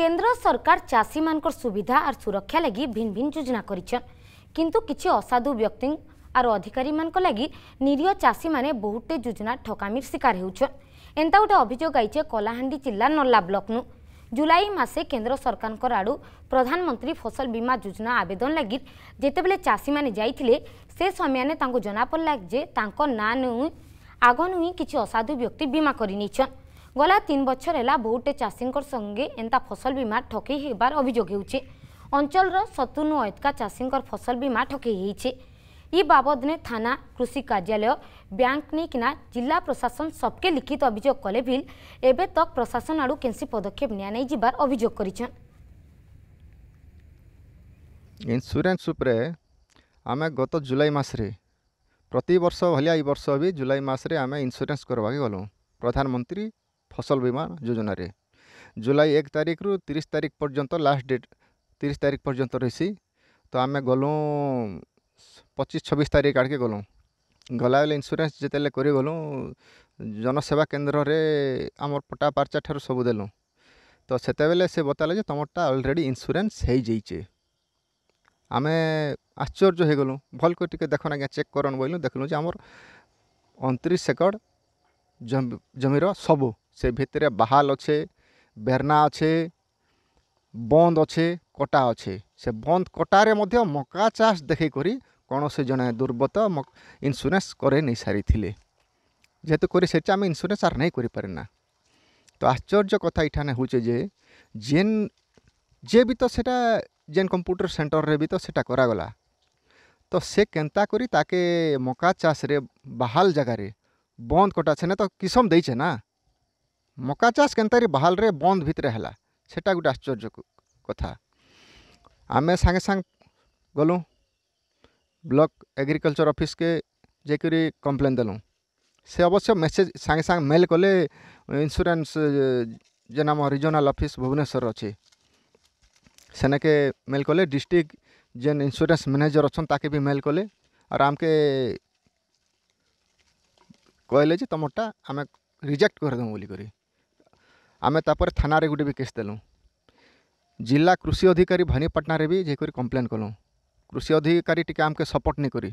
কেন্দ্র সরকার চাষী মানকর সুবিধা আর সুরক্ষা লাগি ভিন ভিন যোজনা করিছন কিন্তু কিছু অসাধু ব্যক্তি আর অধিকারী মানক লাগি নিরীহ চাষী মানে বহুতে যোজনা ঠকামির শিকার হেউছন এন্তা গোটে অভিযোগ আইছে কলাহান্ডি জিল্লা নল্লা ব্লকনু জুলাই মাসে কেন্দ্র সরকারঙ্কর আড়ু প্রধানমন্ত্রী ফসল বীমা যোজনা আবেদন লাগি যেতবেলে চাষী মানে যাইলে সে সময়ে তাঁকু জনা পড়লা যে তাঁক না নুই আগ নুই কিছু অসাধু ব্যক্তি বীমা করে নিয়েছেন গলা তিন বছর হল বহুটে চাষীঙ্কর সঙ্গে এন্তা ফসল বীমা ঠকেই হবার অভিযোগ হেউছে অঞ্চলর সতুনু অয়তকা চাষীঙ্কর ফসল বীমা ঠকেই হয়েছে ই বাবদনে থানা কৃষি কার্যালয় ব্যাঙ্ক নেইকিনা জেলা প্রশাসন সবকে লিখিত অভিযোগ কলে ভিল এবে তক প্রশাসন আড়ু কেনসি পদক্ষেপ নিয়া নেই যাবার অভিযোগ করেছেন ইন্সুরান্স উপরে আমি গত জুলাই মাসে প্রতি বর্ষ ভালিয়া এই বর্ষ বি জুলাই মাসে আমি ইন্সুরান্স করবাকে গলু প্রধানমন্ত্রী ଫସଲ ବୀମା ଯୋଜନାରେ ଜୁଲାଇ ଏକ ତାରିଖରୁ ତିରିଶ ତାରିଖ ପର୍ଯ୍ୟନ୍ତ ଲାଷ୍ଟ ଡେଟ୍ ତିରିଶ ତାରିଖ ପର୍ଯ୍ୟନ୍ତ ରହିସି ତ ଆମେ ଗଲୁ ପଚିଶ ଛବିଶ ତାରିଖ ଆଡ଼କେ ଗଲୁ ଗଲାବେଳେ ଇନ୍ସୁରାନ୍ସ ଯେତେବେଳେ କରିଗଲୁ ଜନସେବା କେନ୍ଦ୍ରରେ ଆମର ପଟା ପାର୍ଚା ଠାରୁ ସବୁ ଦେଲୁ ତ ସେତେବେଳେ ସେ ବତାଲେ ଯେ ତମରଟା ଅଲରେଡ଼ି ଇନ୍ସୁରାନ୍ସ ହେଇଯାଇଛେ ଆମେ ଆଶ୍ଚର୍ଯ୍ୟ ହେଇଗଲୁ ଭଲ କରି ଟିକେ ଦେଖନ୍ ଆଜ୍ଞା ଚେକ୍ କରନ୍ ବୋଇଲୁ ଦେଖିଲୁ ଯେ ଆମର ଅଣତିରିଶ ଏକଡ଼ ଜମିର ସବୁ ସେ ଭିତରେ ବାହାଲ ଅଛେ ବେର୍ନା ଅଛେ ବନ୍ଦ ଅଛେ କଟା ଅଛେ ସେ ବନ୍ଦ କଟାରେ ମଧ୍ୟ ମକା ଚାଷ ଦେଖେଇକରି କୌଣସି ଜଣେ ଦୁର୍ବତ ଇନ୍ସୁରାନ୍ସ କରେଇ ନେଇସାରିଥିଲେ ଯେହେତୁ କରି ସେଟା ଆମେ ଇନ୍ସୁରାନ୍ସ ଆର୍ ନାଇଁ କରିପାରେନା ତ ଆଶ୍ଚର୍ଯ୍ୟ କଥା ଏଇଠାନେ ହେଉଛେ ଯେ ଯେନ୍ ଯିଏ ବି ତ ସେଟା ଯେନ୍ କମ୍ପ୍ୟୁଟର ସେଣ୍ଟରରେ ବି ତ ସେଟା କରାଗଲା ତ ସେ କେନ୍ତା କରି ତାକେ ମକା ଚାଷରେ ବାହାଲ ଜାଗାରେ ବନ୍ଦ କଟା ସେନେ ତ କିସମ ଦେଇଛେ ନା ମକା ଚାଷ କେନ୍ତାରି ବାହାଲ୍ରେ ବନ୍ଦ ଭିତରେ ହେଲା ସେଟା ଗୋଟେ ଆଶ୍ଚର୍ଯ୍ୟ କଥା ଆମେ ସାଙ୍ଗେ ସାଙ୍ଗେ ଗଲୁ ବ୍ଲକ୍ ଏଗ୍ରିକଲଚର୍ ଅଫିସ୍କେ ଯାଇକରି କମ୍ପ୍ଲେନ୍ ଦେଲୁ ସେ ଅବଶ୍ୟ ମେସେଜ୍ ସାଙ୍ଗେ ସାଙ୍ଗେ ମେଲ୍ କଲେ ଇନ୍ସୁରାନ୍ସ ଯେନ୍ ଆମ ରିଜନାଲ୍ ଅଫିସ୍ ଭୁବନେଶ୍ୱର ଅଛେ ସେନେକେ ମେଲ୍ କଲେ ଡିଷ୍ଟ୍ରିକ୍ଟ ଯେନ୍ ଇନ୍ସୁରାନ୍ସ ମ୍ୟାନେଜର୍ ଅଛନ୍ ତାକେ ବି ମେଲ୍ କଲେ ଆର୍ ଆମ୍କେ କହିଲେ ଯେ ତମର୍ଟା ଆମେ ରିଜେକ୍ଟ କରିଦେମୁ ବୋଲିକରି आम तापर थाना रे गोटे भी केस देलु जिला कृषि अधिकारी भानीपाटन भी जाकर कम्प्लेन कलु कृषि अधिकारी टी आमके सपोर्ट नहीं कर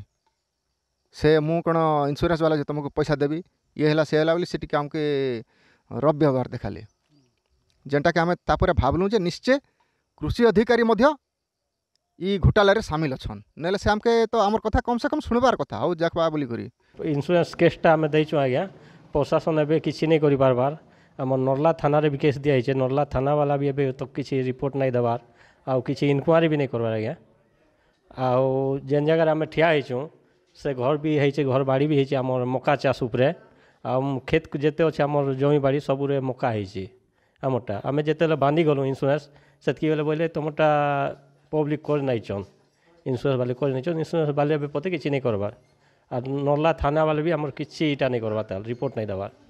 से मु कौन इन्सुरांस वाला तुमको पैसा देवी ये है से है से टी आमके रफ व्यवहार देखाले जेनटा कि आम तापर भावलु जे निश्चय कृषि अधिकारी ଇ ଘୋଟାଲାରେ ସାମିଲ ଅଛନ୍ ନେଲେ ସେ ଆମକେ ତ ଆମର କଥା କମ୍ ସେ କମ୍ ଶୁଣିବାର କଥା ଆଉ ଯାକ ବୋଲି କରି ଇନ୍ସୁରାନ୍ସ କେସ୍ଟା ଆମେ ଦେଇଛୁ ଆଜ୍ଞା ପ୍ରଶାସନ ଏବେ କିଛି ନେଇ আমার নরলা থানার বি কেস দিয়া হয়েছে নরলা থানাওয়ালা বি এবে তো কিছু রিপোর্ট নাই দেবার আউ কিছু ইনকোয়ারি বি নাই করবার আজ্ঞা আউ যেন জায়গায় আমি ঠিয়া হয়েছু সে ঘর বি হয়েছে ঘর বাড়ি বি হয়েছে আমার মকা চাষ উপরে আউ ক্ষেত যেতে অছে আমার জমি বাড়ি সবুরে মকা হয়েছে ଆମର୍ଟା ଆମେ বাঁধি গলু ଇନ୍ସୁରାନ୍ସ সেতকি ବେଲେ ବୋଇଲେ তোমারটা ପବ୍ଲିକ୍ করে ନାଇଛନ୍ ଇନ୍ସୁରାନ୍ସ ବାଲେ କରି ନାଇଛନ୍ ଇନ୍ସୁରାନ୍ସ ବାଲେ ଏବେ ପତେ କିଛି ନାଇଁ କର୍ବାର୍ ଆର୍ ନର୍ଲା ଥାନା ବାଲେ ବି ଆମର କିଛି ଇଟା ନାଇଁ କର୍ବାର୍ তাহলে ରିପୋର୍ଟ ନାଇଁ ଦେବାର୍